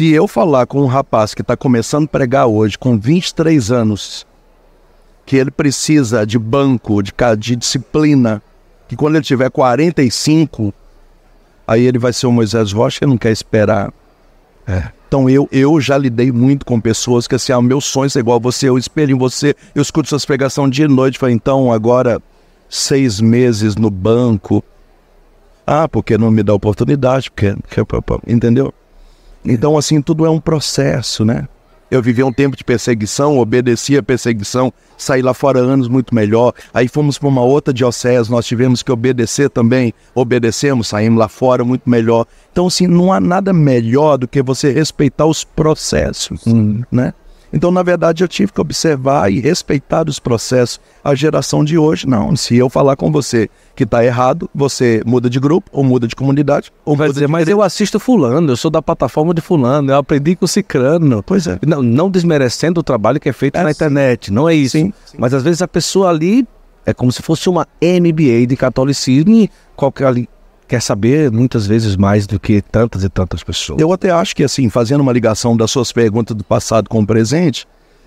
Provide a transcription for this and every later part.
se eu falar com um rapaz que está começando a pregar hoje, com 23 anos, que ele precisa de banco, de, de disciplina, que quando ele tiver 45, aí ele vai ser o Moisés Rocha e não quer esperar. É. Então eu, eu já lidei muito com pessoas que assim, ah, meu sonho é igual a você, eu espelho em você, eu escuto suas pregações dia e noite. Falei, então agora seis meses no banco. Ah, porque não me dá oportunidade, porque... Entendeu? É. Então, assim, tudo é um processo, né? Eu vivi um tempo de perseguição, obedeci à perseguição, saí lá fora anos muito melhor. Aí fomos para uma outra diocese, nós tivemos que obedecer também, obedecemos, saímos lá fora muito melhor. Então, assim, não há nada melhor do que você respeitar os processos, hum. né? Então, na verdade, eu tive que observar e respeitar os processos. A geração de hoje, não. Se eu falar com você que está errado, você muda de grupo, ou muda de comunidade, ou Vai muda dizer, de... Mas eu assisto fulano, eu sou da plataforma de fulano, eu aprendi com cicrano. Pois é. Não, não desmerecendo o trabalho que é feito é, na internet, não é isso. Sim, sim. Mas às vezes a pessoa ali é como se fosse uma MBA de catolicismo, qualquer ali quer saber muitas vezes mais do que tantas e tantas pessoas. Eu até acho que, assim, fazendo uma ligação das suas perguntas do passado com o presente,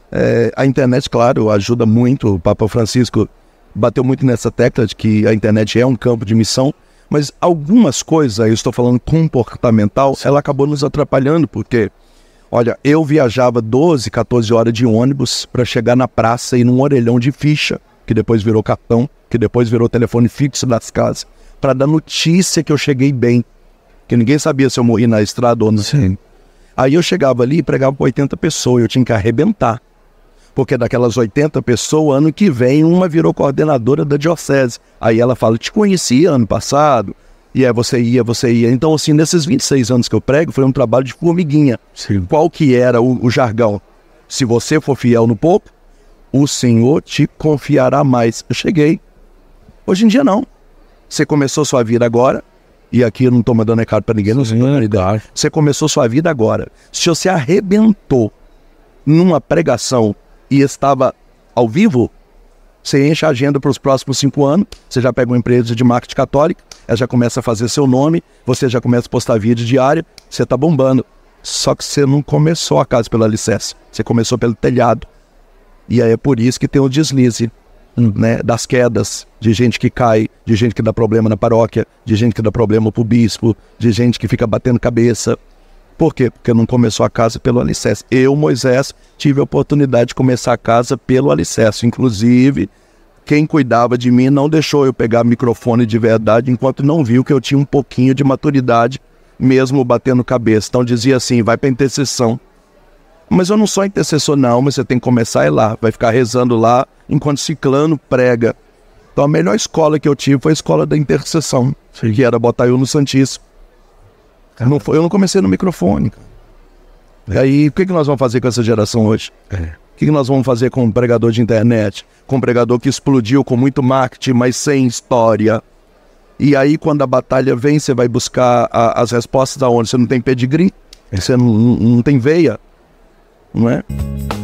é, a internet, claro, ajuda muito. O Papa Francisco bateu muito nessa tecla de que a internet é um campo de missão, mas algumas coisas, eu estou falando comportamental, ela acabou nos atrapalhando, porque, olha, eu viajava 12, 14 horas de ônibus para chegar na praça e num orelhão de ficha, que depois virou cartão, que depois virou telefone fixo das casas, para dar notícia que eu cheguei bem. Que ninguém sabia se eu morri na estrada ou não. Sim. Aí eu chegava ali e pregava para 80 pessoas, eu tinha que arrebentar. Porque daquelas 80 pessoas, ano que vem, uma virou coordenadora da diocese. Aí ela fala: Te conheci ano passado. E é você ia, você ia. Então, assim, nesses 26 anos que eu prego, foi um trabalho de formiguinha. Sim. Qual que era o, o jargão? Se você for fiel no pouco, o Senhor te confiará mais. Eu cheguei. Hoje em dia, não. Você começou sua vida agora, e aqui eu não estou mandando recado para ninguém, não sei é claro. Você começou sua vida agora. Se você arrebentou numa pregação e estava ao vivo, você enche a agenda para os próximos cinco anos, você já pega uma empresa de marketing católico, ela já começa a fazer seu nome, você já começa a postar vídeo diário, você está bombando. Só que você não começou a casa pela licença, você começou pelo telhado. E aí é por isso que tem o deslize né, das quedas, de gente que cai, de gente que dá problema na paróquia, de gente que dá problema pro bispo, de gente que fica batendo cabeça. Por quê? Porque não começou a casa pelo alicerce. Eu, Moisés, tive a oportunidade de começar a casa pelo alicerce. Inclusive, quem cuidava de mim não deixou eu pegar microfone de verdade enquanto não viu que eu tinha um pouquinho de maturidade, mesmo batendo cabeça. Então dizia assim: vai para intercessão mas eu não sou intercessor, não, mas você tem que começar a ir lá. Vai ficar rezando lá enquanto ciclano prega. Então a melhor escola que eu tive foi a escola da intercessão, Sim. que era botar eu no Santíssimo. Não foi, eu não comecei no microfone. É. E aí, o que, que nós vamos fazer com essa geração hoje? É. O que, que nós vamos fazer com um pregador de internet? Com um pregador que explodiu com muito marketing, mas sem história. E aí, quando a batalha vem, você vai buscar a, as respostas aonde? Você não tem pedigree, é. você não, não, não tem veia. Ouais.